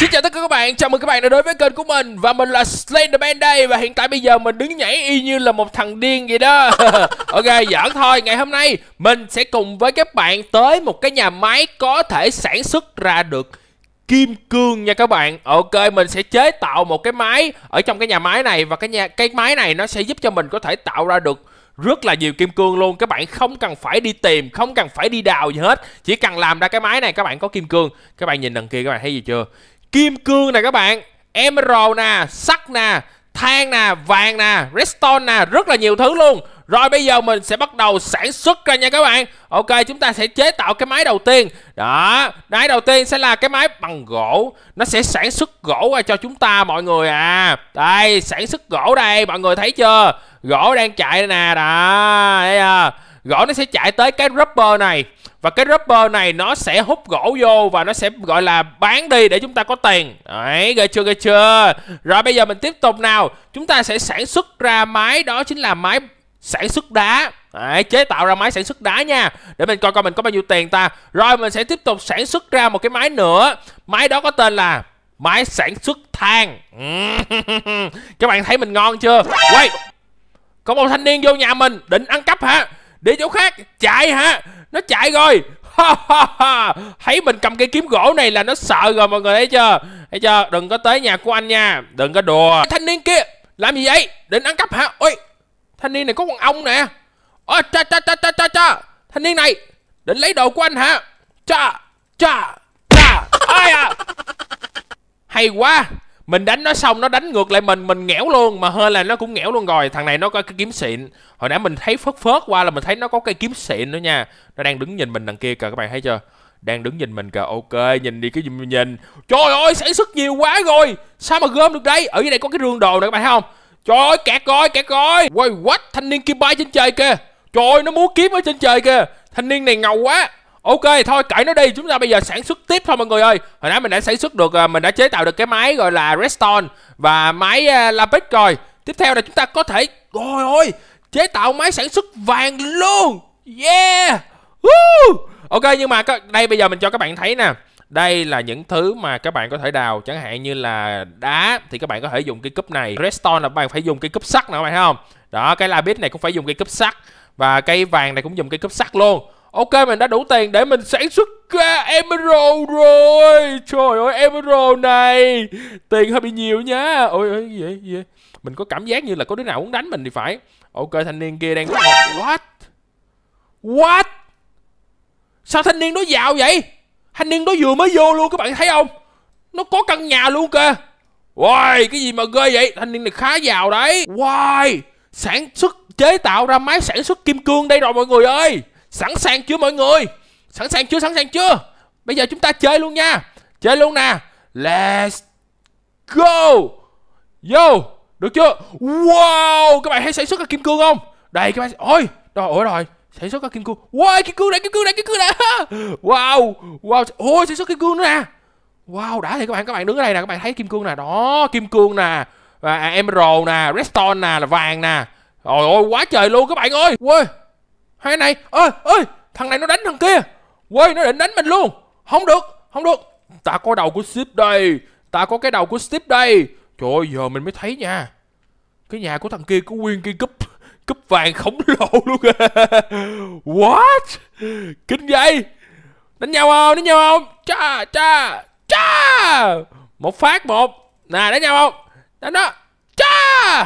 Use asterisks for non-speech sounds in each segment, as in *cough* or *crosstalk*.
Xin chào tất cả các bạn, chào mừng các bạn đã đến với kênh của mình Và mình là Slenderman đây Và hiện tại bây giờ mình đứng nhảy y như là một thằng điên vậy đó *laughs* Ok, giỡn thôi, ngày hôm nay mình sẽ cùng với các bạn tới một cái nhà máy có thể sản xuất ra được kim cương nha các bạn ok mình sẽ chế tạo một cái máy ở trong cái nhà máy này và cái nhà cái máy này nó sẽ giúp cho mình có thể tạo ra được rất là nhiều kim cương luôn các bạn không cần phải đi tìm không cần phải đi đào gì hết chỉ cần làm ra cái máy này các bạn có kim cương các bạn nhìn đằng kia các bạn thấy gì chưa kim cương nè các bạn emerald nè sắt nè than nè vàng nè redstone nè rất là nhiều thứ luôn rồi bây giờ mình sẽ bắt đầu sản xuất ra nha các bạn Ok chúng ta sẽ chế tạo cái máy đầu tiên Đó Máy đầu tiên sẽ là cái máy bằng gỗ Nó sẽ sản xuất gỗ ra cho chúng ta mọi người à Đây sản xuất gỗ đây mọi người thấy chưa Gỗ đang chạy nè Đó Đấy à gỗ nó sẽ chạy tới cái rubber này và cái rubber này nó sẽ hút gỗ vô và nó sẽ gọi là bán đi để chúng ta có tiền đấy ghê chưa ghê chưa rồi bây giờ mình tiếp tục nào chúng ta sẽ sản xuất ra máy đó chính là máy sản xuất đá Đấy, chế tạo ra máy sản xuất đá nha Để mình coi coi mình có bao nhiêu tiền ta Rồi mình sẽ tiếp tục sản xuất ra một cái máy nữa Máy đó có tên là Máy sản xuất than *laughs* Các bạn thấy mình ngon chưa Quay Có một thanh niên vô nhà mình Định ăn cắp hả đi chỗ khác chạy hả nó chạy rồi thấy mình cầm cây kiếm gỗ này là nó sợ rồi mọi người thấy chưa thấy chưa đừng có tới nhà của anh nha đừng có đùa thanh niên kia làm gì vậy định ăn cắp hả ôi thanh niên này có con ông nè ôi cha cha cha cha cha cha thanh niên này định lấy đồ của anh hả cha cha cha ai à hay quá mình đánh nó xong nó đánh ngược lại mình mình nghẽo luôn mà hơi là nó cũng nghẽo luôn rồi thằng này nó có cái kiếm xịn hồi nãy mình thấy phớt phớt qua là mình thấy nó có cái kiếm xịn nữa nha nó đang đứng nhìn mình đằng kia kìa các bạn thấy chưa đang đứng nhìn mình kìa ok nhìn đi cái gì nhìn trời ơi sản xuất nhiều quá rồi sao mà gom được đây ở dưới đây có cái rương đồ nè các bạn thấy không trời ơi kẹt rồi kẹt rồi quay what thanh niên kia bay trên trời kìa trời ơi nó muốn kiếm ở trên trời kìa thanh niên này ngầu quá Ok thôi kệ nó đi Chúng ta bây giờ sản xuất tiếp thôi mọi người ơi Hồi nãy mình đã sản xuất được à, Mình đã chế tạo được cái máy gọi là Redstone Và máy à, Lapic rồi Tiếp theo là chúng ta có thể rồi ôi Chế tạo máy sản xuất vàng luôn Yeah Woo! Ok nhưng mà đây bây giờ mình cho các bạn thấy nè đây là những thứ mà các bạn có thể đào chẳng hạn như là đá thì các bạn có thể dùng cái cúp này redstone là các bạn phải dùng cái cúp sắt nữa các bạn thấy không đó cái la này cũng phải dùng cái cúp sắt và cây vàng này cũng dùng cái cúp sắt luôn Ok mình đã đủ tiền để mình sản xuất ra Emerald rồi Trời ơi Emerald này Tiền hơi bị nhiều nha Ôi ơi gì vậy, Mình có cảm giác như là có đứa nào muốn đánh mình thì phải Ok thanh niên kia đang What What Sao thanh niên đó giàu vậy Thanh niên đó vừa mới vô luôn các bạn thấy không Nó có căn nhà luôn kìa Wow cái gì mà ghê vậy Thanh niên này khá giàu đấy Wow Sản xuất chế tạo ra máy sản xuất kim cương đây rồi mọi người ơi Sẵn sàng chưa mọi người? Sẵn sàng chưa? Sẵn sàng chưa? Bây giờ chúng ta chơi luôn nha. Chơi luôn nè. Let's go. Yo, được chưa? Wow, các bạn thấy sản xuất ra kim cương không? Đây các bạn. Ôi, rồi ôi rồi. Sản xuất ra kim cương. Wow, kim cương đã, kim cương đã, kim cương đã. *laughs* Wow, wow. Ôi, sản xuất kim cương nữa nè. Wow, đã thì các bạn các bạn đứng ở đây nè, các bạn thấy kim cương nè, đó, kim cương nè, và emerald nè, redstone nè là vàng nè. Ôi ôi quá trời luôn các bạn ơi. wow hai này ơi ơi thằng này nó đánh thằng kia quay nó định đánh mình luôn không được không được ta có đầu của ship đây ta có cái đầu của ship đây trời ơi giờ mình mới thấy nha cái nhà của thằng kia có nguyên cái cúp cúp vàng khổng lồ luôn à. *laughs* what kinh vậy đánh nhau không đánh nhau không cha cha cha một phát một nè đánh nhau không đánh đó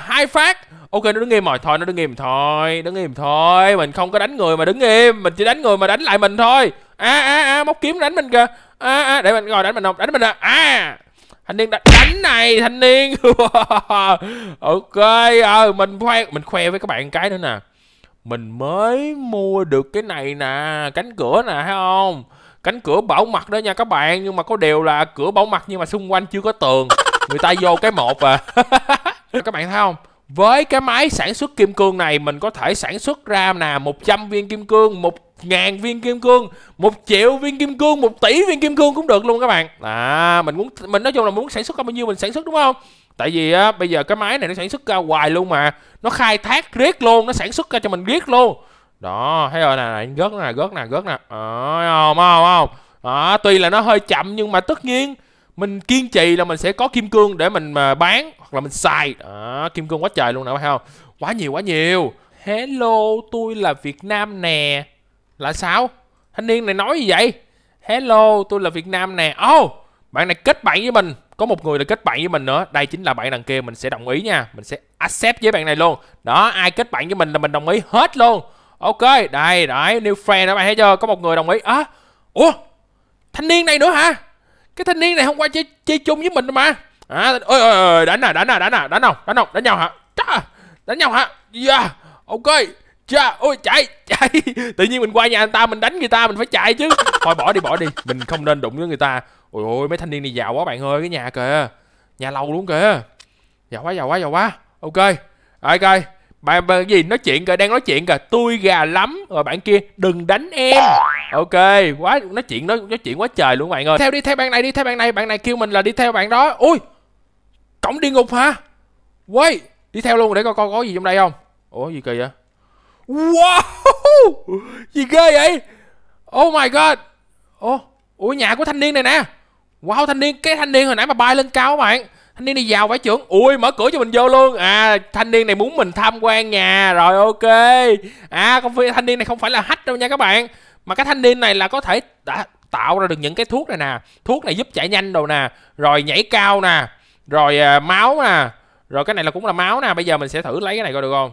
hai phát ok nó đứng im rồi thôi nó đứng im thôi đứng im thôi mình không có đánh người mà đứng im mình chỉ đánh người mà đánh lại mình thôi a a a móc kiếm đánh mình kìa a à, a à, để mình ngồi đánh mình không đánh mình à a à. thanh niên đánh, đánh này thanh niên *laughs* ok ờ à, mình khoe mình khoe với các bạn cái nữa nè mình mới mua được cái này nè cánh cửa nè thấy không cánh cửa bảo mật đó nha các bạn nhưng mà có điều là cửa bảo mật nhưng mà xung quanh chưa có tường người ta vô cái một à *laughs* các bạn thấy không với cái máy sản xuất kim cương này mình có thể sản xuất ra là 100 viên kim cương, một ngàn viên kim cương, một triệu viên kim cương, một tỷ viên kim cương cũng được luôn các bạn. À mình muốn mình nói chung là muốn sản xuất bao nhiêu mình sản xuất đúng không? Tại vì á, bây giờ cái máy này nó sản xuất ra hoài luôn mà. Nó khai thác riết luôn, nó sản xuất ra cho mình riết luôn. Đó, thấy rồi nè, gớt nè, gớt nè, gớt nè. Ờ à, không không không. À, tuy là nó hơi chậm nhưng mà tất nhiên mình kiên trì là mình sẽ có kim cương để mình mà bán hoặc là mình xài đó, kim cương quá trời luôn nè phải không quá nhiều quá nhiều hello tôi là việt nam nè là sao thanh niên này nói gì vậy hello tôi là việt nam nè ô oh, bạn này kết bạn với mình có một người là kết bạn với mình nữa đây chính là bạn đằng kia mình sẽ đồng ý nha mình sẽ accept với bạn này luôn đó ai kết bạn với mình là mình đồng ý hết luôn ok đây đấy new friend đó bạn thấy chưa có một người đồng ý á à, ủa thanh niên này nữa hả cái thanh niên này hôm qua chơi chơi chung với mình mà à ơi ôi ôi đánh à đánh à đánh à đánh không đánh không đánh nhau hả Chà, đánh nhau hả yeah dạ, ok Chà, ôi chạy chạy *laughs* tự nhiên mình qua nhà anh ta mình đánh người ta mình phải chạy chứ thôi bỏ đi bỏ đi mình không nên đụng với người ta ôi ôi mấy thanh niên này giàu quá bạn ơi cái nhà kìa nhà lâu luôn kìa giàu quá giàu quá giàu quá ok ok bạn, bạn gì nói chuyện kìa đang nói chuyện kìa tôi gà lắm rồi bạn kia đừng đánh em ok quá nói chuyện nói nói chuyện quá trời luôn bạn ơi theo đi theo bạn này đi theo bạn này bạn này kêu mình là đi theo bạn đó ui cổng địa ngục hả quay đi theo luôn để coi coi có gì trong đây không ủa gì kỳ vậy wow gì ghê vậy oh my god oh ủa nhà của thanh niên này nè wow thanh niên cái thanh niên hồi nãy mà bay lên cao các bạn thanh niên này giàu phải trưởng ui mở cửa cho mình vô luôn à thanh niên này muốn mình tham quan nhà rồi ok à không phải thanh niên này không phải là hách đâu nha các bạn mà cái thanh niên này là có thể đã tạo ra được những cái thuốc này nè thuốc này giúp chạy nhanh đồ nè rồi nhảy cao nè rồi à, máu nè rồi cái này là cũng là máu nè bây giờ mình sẽ thử lấy cái này coi được không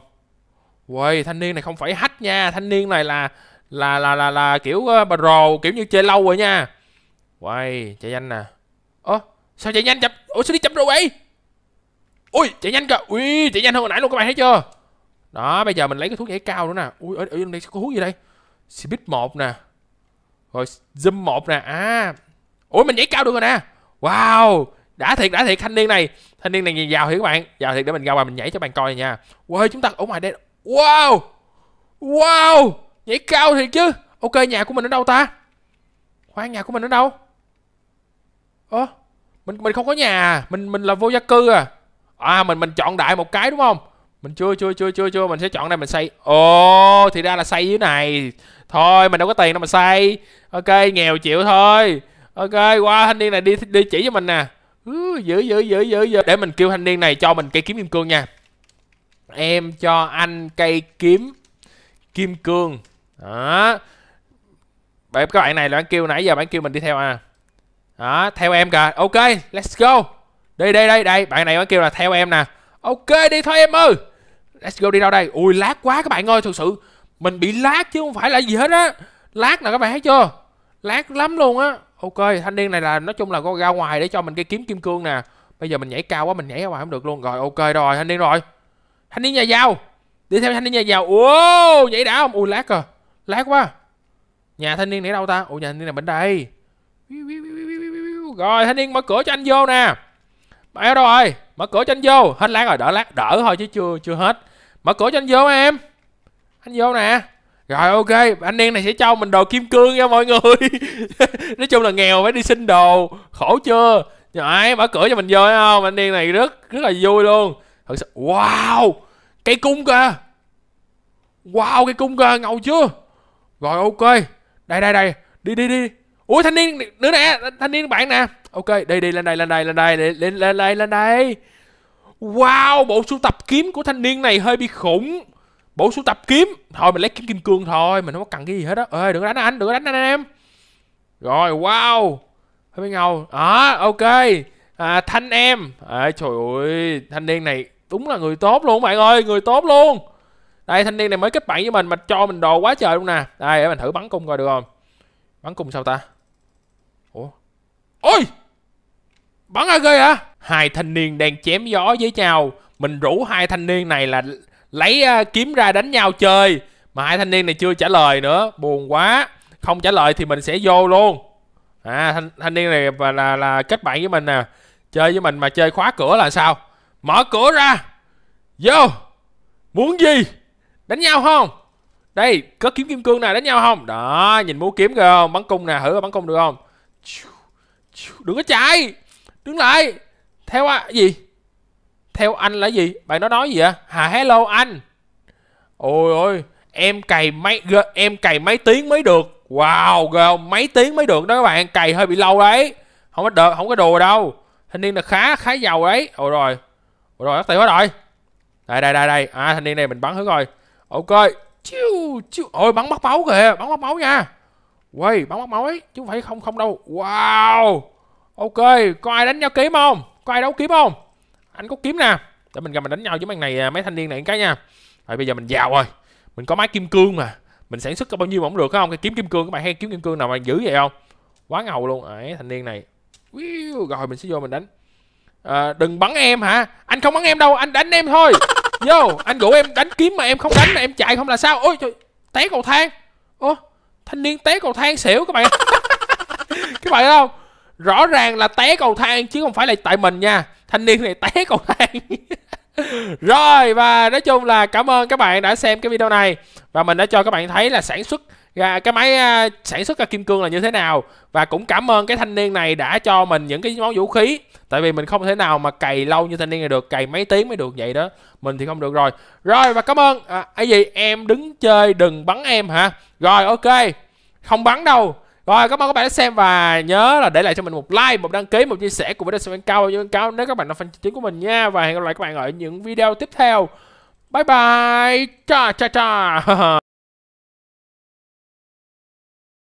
Uầy, thanh niên này không phải hách nha thanh niên này là là là là, là kiểu uh, rồ kiểu như chơi lâu rồi nha Uầy, chạy nhanh nè ơ sao chạy nhanh chậm ủa sao đi chậm rồi vậy ui chạy nhanh kìa ui chạy nhanh hơn hồi nãy luôn các bạn thấy chưa đó bây giờ mình lấy cái thuốc nhảy cao nữa nè ui ở, ở đây có thuốc gì đây Speed 1 nè Rồi zoom 1 nè À Ủa mình nhảy cao được rồi nè Wow Đã thiệt đã thiệt thanh niên này Thanh niên này nhìn giàu hiểu các bạn Giàu thiệt để mình ra ngoài mình nhảy cho bạn coi nha Wow chúng ta ở ngoài đây Wow Wow Nhảy cao thiệt chứ Ok nhà của mình ở đâu ta Khoan nhà của mình ở đâu Ơ mình mình không có nhà mình mình là vô gia cư à à mình mình chọn đại một cái đúng không mình chưa chưa chưa chưa chưa mình sẽ chọn đây mình xây ồ thì ra là xây dưới này thôi mình đâu có tiền đâu mà xây ok nghèo chịu thôi ok qua thanh niên này đi đi chỉ cho mình nè giữ giữ giữ giữ giữ để mình kêu thanh niên này cho mình cây kiếm kim cương nha em cho anh cây kiếm kim cương đó vậy các bạn này là bạn kêu nãy giờ bạn kêu mình đi theo à đó theo em kìa ok let's go đi đây đây đây bạn này bạn kêu là theo em nè ok đi thôi em ơi SGO đi đâu đây Ui lát quá các bạn ơi Thực sự mình bị lát chứ không phải là gì hết á Lát nè các bạn thấy chưa Lát lắm luôn á Ok thanh niên này là nói chung là có ra ngoài để cho mình cái kiếm kim cương nè Bây giờ mình nhảy cao quá mình nhảy ra ngoài không được luôn Rồi ok rồi thanh niên rồi Thanh niên nhà giàu Đi theo thanh niên nhà giàu Wow nhảy đã không Ui lát à Lát quá Nhà thanh niên nãy đâu ta Ủa nhà thanh niên này bên đây Rồi thanh niên mở cửa cho anh vô nè Mày đâu rồi Mở cửa cho anh vô Hết lát rồi đỡ lát Đỡ thôi chứ chưa chưa hết Mở cửa cho anh vô em Anh vô nè Rồi ok Anh đen này sẽ cho mình đồ kim cương nha mọi người *laughs* Nói chung là nghèo phải đi xin đồ Khổ chưa Rồi mở cửa cho mình vô không Anh đen này rất rất là vui luôn Thật sự Wow Cây cung cơ Wow cây cung cơ Ngầu chưa Rồi ok Đây đây đây Đi đi đi ui thanh niên đứa nè Thanh niên bạn nè Ok đi đi lên đây lên đây lên đây lên lên đây lên đây Wow, bộ sưu tập kiếm của thanh niên này hơi bị khủng Bộ sưu tập kiếm Thôi mình lấy kiếm kim cương thôi Mình không có cần cái gì hết á Ê đừng có đánh anh, đừng có đánh anh em Rồi wow Hơi bị ngầu À ok à, Thanh em à, Trời ơi Thanh niên này đúng là người tốt luôn bạn ơi Người tốt luôn Đây thanh niên này mới kết bạn với mình Mà cho mình đồ quá trời luôn nè Đây để mình thử bắn cung coi được không Bắn cung sao ta Ủa Ôi Bắn ai ghê hả? Hai thanh niên đang chém gió với nhau. Mình rủ hai thanh niên này là lấy uh, kiếm ra đánh nhau chơi. Mà hai thanh niên này chưa trả lời nữa. Buồn quá. Không trả lời thì mình sẽ vô luôn. À, thanh, thanh niên này là, là, là kết bạn với mình nè. Chơi với mình mà chơi khóa cửa là sao? Mở cửa ra. Vô. Muốn gì? Đánh nhau không? Đây, có kiếm kim cương nè, đánh nhau không? Đó, nhìn múa kiếm kìa không? Bắn cung nè, thử bắn cung được không? Đừng có chạy đứng lại theo à, gì theo anh là gì bạn nó nói gì vậy hà hello anh ôi ôi em cày mấy em cày mấy tiếng mới được wow ghê mấy tiếng mới được đó các bạn cày hơi bị lâu đấy không có đợt không có đồ đâu thanh niên là khá khá giàu đấy ôi rồi ôi rồi rất tiêu hết rồi đây đây đây đây à thanh niên này mình bắn thử coi ok chiu chiu ôi bắn mất máu kìa bắn mất máu nha quay bắn mất máu ấy chứ không phải không không đâu wow ok có ai đánh nhau kiếm không có ai đấu kiếm không anh có kiếm nè để mình gặp mình đánh nhau với mấy này à, mấy thanh niên này cái nha rồi bây giờ mình giàu rồi mình có máy kim cương mà mình sản xuất có bao nhiêu mà không được không cái kiếm kim cương các bạn hay kiếm kim cương nào mà giữ vậy không quá ngầu luôn ấy thanh niên này rồi mình sẽ vô mình đánh à, đừng bắn em hả anh không bắn em đâu anh đánh em thôi *laughs* vô anh rủ em đánh kiếm mà em không đánh mà em chạy không là sao ôi trời té cầu thang ô thanh niên té cầu thang xỉu các bạn *laughs* các bạn thấy không rõ ràng là té cầu thang chứ không phải là tại mình nha thanh niên này té cầu thang *laughs* rồi và nói chung là cảm ơn các bạn đã xem cái video này và mình đã cho các bạn thấy là sản xuất ra cái máy à, sản xuất ra kim cương là như thế nào và cũng cảm ơn cái thanh niên này đã cho mình những cái món vũ khí tại vì mình không thể nào mà cày lâu như thanh niên này được cày mấy tiếng mới được vậy đó mình thì không được rồi rồi và cảm ơn à, ấy gì em đứng chơi đừng bắn em hả rồi ok không bắn đâu rồi cảm ơn các bạn đã xem và nhớ là để lại cho mình một like, một đăng ký, một chia sẻ cùng với Đa quảng Cao. và quảng cáo nếu các bạn là fan chính của mình nha. Và hẹn gặp lại các bạn ở những video tiếp theo. Bye bye. Cha cha cha. *laughs*